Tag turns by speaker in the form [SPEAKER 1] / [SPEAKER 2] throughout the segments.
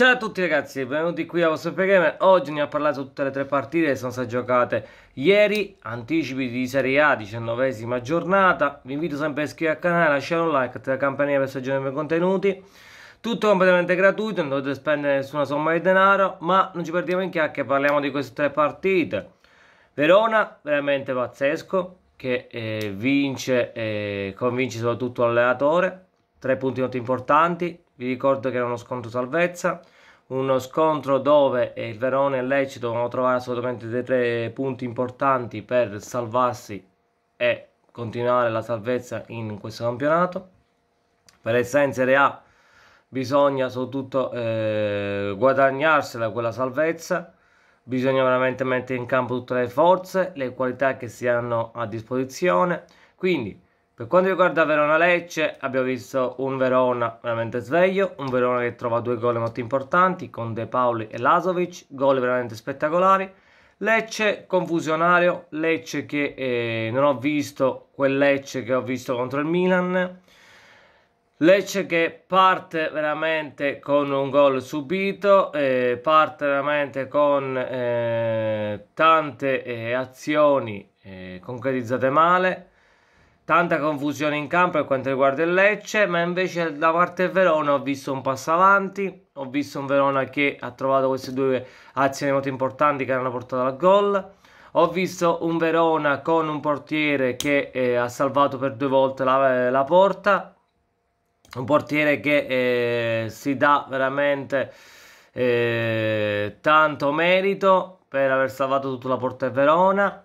[SPEAKER 1] Ciao a tutti ragazzi, benvenuti qui a vostro Gamer. Oggi ne ho parlato tutte le tre partite che sono state giocate ieri, anticipi di Serie A, 19 giornata. Vi invito sempre a iscrivervi al canale, lasciare un like, attivare la campanella per soggiornare i miei contenuti. Tutto completamente gratuito, non dovete spendere nessuna somma di denaro, ma non ci perdiamo in chiacchiere, parliamo di queste tre partite. Verona, veramente pazzesco, che eh, vince e eh, convince soprattutto l'allenatore, tre punti molto importanti, vi ricordo che era uno scontro salvezza, uno scontro dove il Verona e il Lecce dovevano trovare assolutamente dei tre punti importanti per salvarsi e continuare la salvezza in questo campionato. Per essere in Serie A bisogna soprattutto eh, guadagnarsela quella salvezza, bisogna veramente mettere in campo tutte le forze, le qualità che si hanno a disposizione, quindi per quanto riguarda Verona-Lecce, abbiamo visto un Verona veramente sveglio, un Verona che trova due gol molto importanti con De Paoli e Lasovic, gol veramente spettacolari. Lecce confusionario, Lecce che eh, non ho visto quel Lecce che ho visto contro il Milan. Lecce che parte veramente con un gol subito, eh, parte veramente con eh, tante eh, azioni eh, concretizzate male, tanta confusione in campo per quanto riguarda il Lecce, ma invece da parte del Verona ho visto un passo avanti, ho visto un Verona che ha trovato queste due azioni molto importanti che hanno portato al gol. Ho visto un Verona con un portiere che eh, ha salvato per due volte la, la porta, un portiere che eh, si dà veramente eh, tanto merito per aver salvato tutta la porta del Verona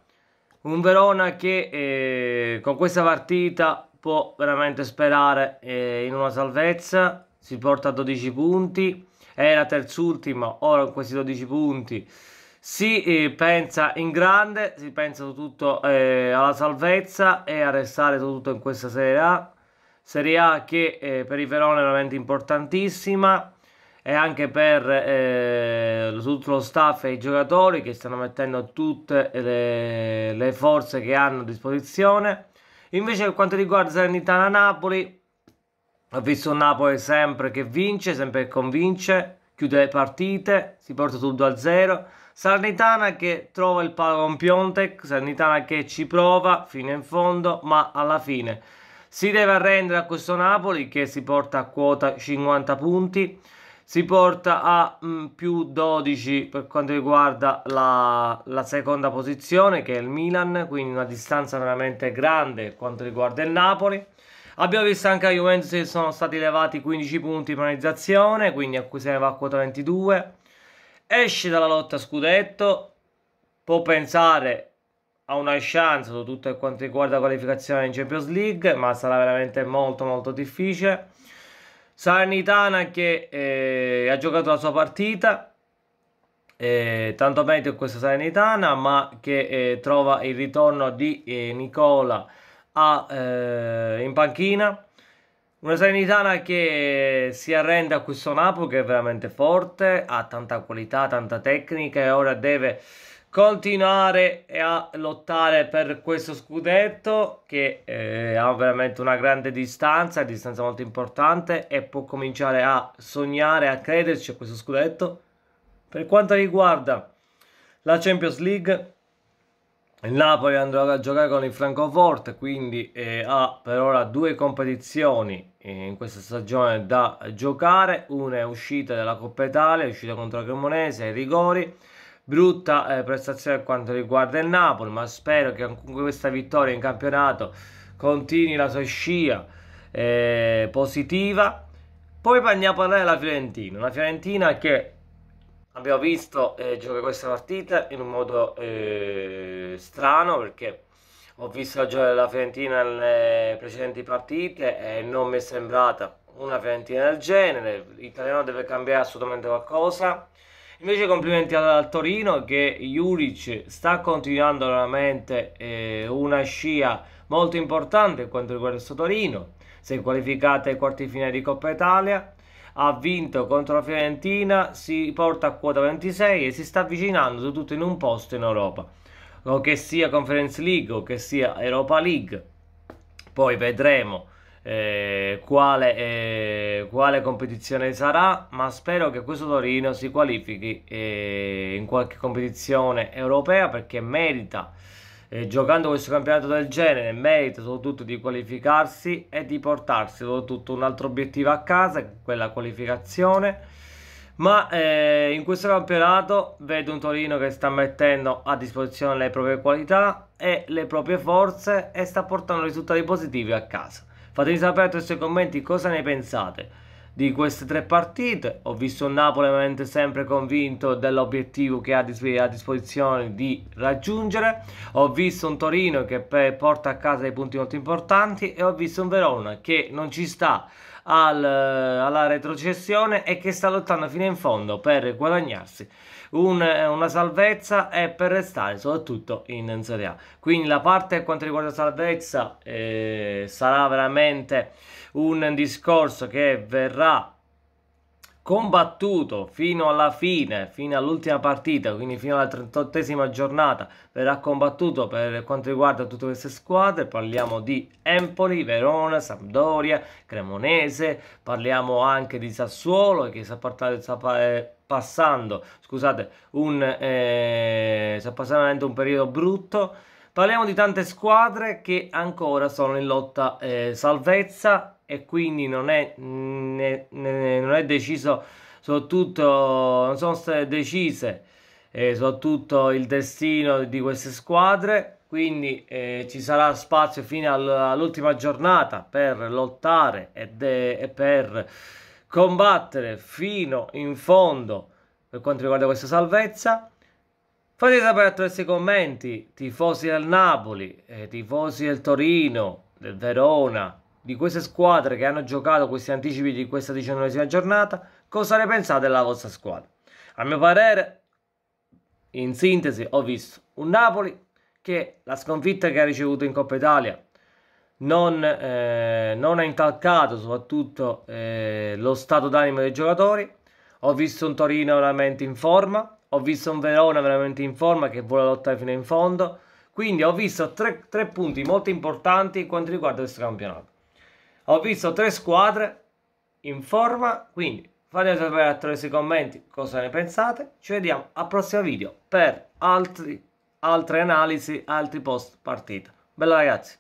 [SPEAKER 1] un Verona che eh, con questa partita può veramente sperare eh, in una salvezza, si porta a 12 punti, è la terzultima, ora con questi 12 punti si eh, pensa in grande, si pensa soprattutto eh, alla salvezza e a restare tutto in questa Serie A, Serie A che eh, per il Verona è veramente importantissima e anche per eh, tutto lo staff e i giocatori che stanno mettendo tutte le, le forze che hanno a disposizione. Invece per quanto riguarda Salernitana-Napoli, ho visto un Napoli sempre che vince, sempre che convince, chiude le partite, si porta tutto a zero. Salernitana che trova il palo con Piontek, Salernitana che ci prova fino in fondo, ma alla fine si deve arrendere a questo Napoli che si porta a quota 50 punti si porta a mh, mm, più 12 per quanto riguarda la, la, seconda posizione che è il Milan, quindi una distanza veramente grande per quanto riguarda il Napoli. Abbiamo visto anche a Juventus che sono stati levati 15 punti di penalizzazione, quindi a cui se ne va a quota 22. Esce dalla lotta scudetto, può pensare a una chance su tutto quanto riguarda la qualificazione in Champions League, ma sarà veramente molto molto difficile. Salernitana che eh, ha giocato la sua partita, eh, tanto meglio questa Salernitana, ma che eh, trova il ritorno di eh, Nicola a, eh, in panchina. Una Salernitana che eh, si arrende a questo Napoli che è veramente forte, ha tanta qualità, tanta tecnica e ora deve continuare a lottare per questo scudetto che eh, ha veramente una grande distanza, distanza molto importante e può cominciare a sognare, a crederci a questo scudetto. Per quanto riguarda la Champions League, il Napoli andrà a giocare con il Francoforte, quindi eh, ha per ora due competizioni eh, in questa stagione da giocare. Una è uscita dalla Coppa Italia, è uscita contro la Cremonese ai rigori brutta eh, prestazione per quanto riguarda il Napoli, ma spero che con questa vittoria in campionato continui la sua scia eh, positiva. Poi andiamo a parlare della Fiorentina, una Fiorentina che abbiamo visto eh, giocare questa partita in un modo eh, strano perché ho visto giocare la Fiorentina nelle precedenti partite e non mi è sembrata una Fiorentina del genere. L'italiano deve cambiare assolutamente qualcosa. Invece complimenti al Torino che Juric sta continuando veramente eh, una scia molto importante per quanto riguarda questo Torino. Si è qualificata ai quarti finali di Coppa Italia, ha vinto contro la Fiorentina, si porta a quota 26 e si sta avvicinando tutto in un posto in Europa, o che sia Conference League o che sia Europa League. Poi vedremo eh, quale, eh, quale, competizione sarà, ma spero che questo Torino si qualifichi eh, in qualche competizione europea perché merita, eh, giocando questo campionato del genere, merita soprattutto di qualificarsi e di portarsi soprattutto un altro obiettivo a casa, quella qualificazione. Ma eh, in questo campionato vedo un Torino che sta mettendo a disposizione le proprie qualità e le proprie forze e sta portando risultati positivi a casa. Fatemi sapere attraverso i commenti cosa ne pensate di queste tre partite. Ho visto un Napoli veramente sempre convinto dell'obiettivo che ha a disposizione di raggiungere. Ho visto un Torino che eh, porta a casa dei punti molto importanti e ho visto un Verona che non ci sta al, alla retrocessione e che sta lottando fino in fondo per guadagnarsi un, una salvezza e per restare soprattutto in Serie A. Quindi la parte per quanto riguarda salvezza eh, sarà veramente un discorso che verrà combattuto fino alla fine, fino all'ultima partita, quindi fino alla 38esima giornata, verrà combattuto per quanto riguarda tutte queste squadre, parliamo di Empoli, Verona, Sampdoria, Cremonese, parliamo anche di Sassuolo che sta, part- eh, passando, scusate, un, eh, sta passando un periodo brutto, parliamo di tante squadre che ancora sono in lotta eh, salvezza e quindi non è, ne, ne, non è deciso, soprattutto non sono state decise eh, soprattutto il destino di queste squadre. Quindi eh, ci sarà spazio fino all'ultima giornata per lottare ed, e per combattere fino in fondo per quanto riguarda questa salvezza. Fate sapere attraverso i commenti, tifosi del Napoli, eh, tifosi del Torino, del Verona, di queste squadre che hanno giocato questi anticipi di questa diciannovesima giornata, cosa ne pensate della vostra squadra? A mio parere, in sintesi, ho visto un Napoli che la sconfitta che ha ricevuto in Coppa Italia non, eh, non ha intalcato soprattutto eh, lo stato d'animo dei giocatori. Ho visto un Torino veramente in forma, ho visto un Verona veramente in forma che vuole lottare fino in fondo. Quindi ho visto tre, tre punti molto importanti quanto riguarda questo campionato. Ho visto tre squadre in forma, quindi fatemi sapere attraverso i commenti cosa ne pensate. Ci vediamo al prossimo video per altri, altre analisi, altri post partita. Bella ragazzi!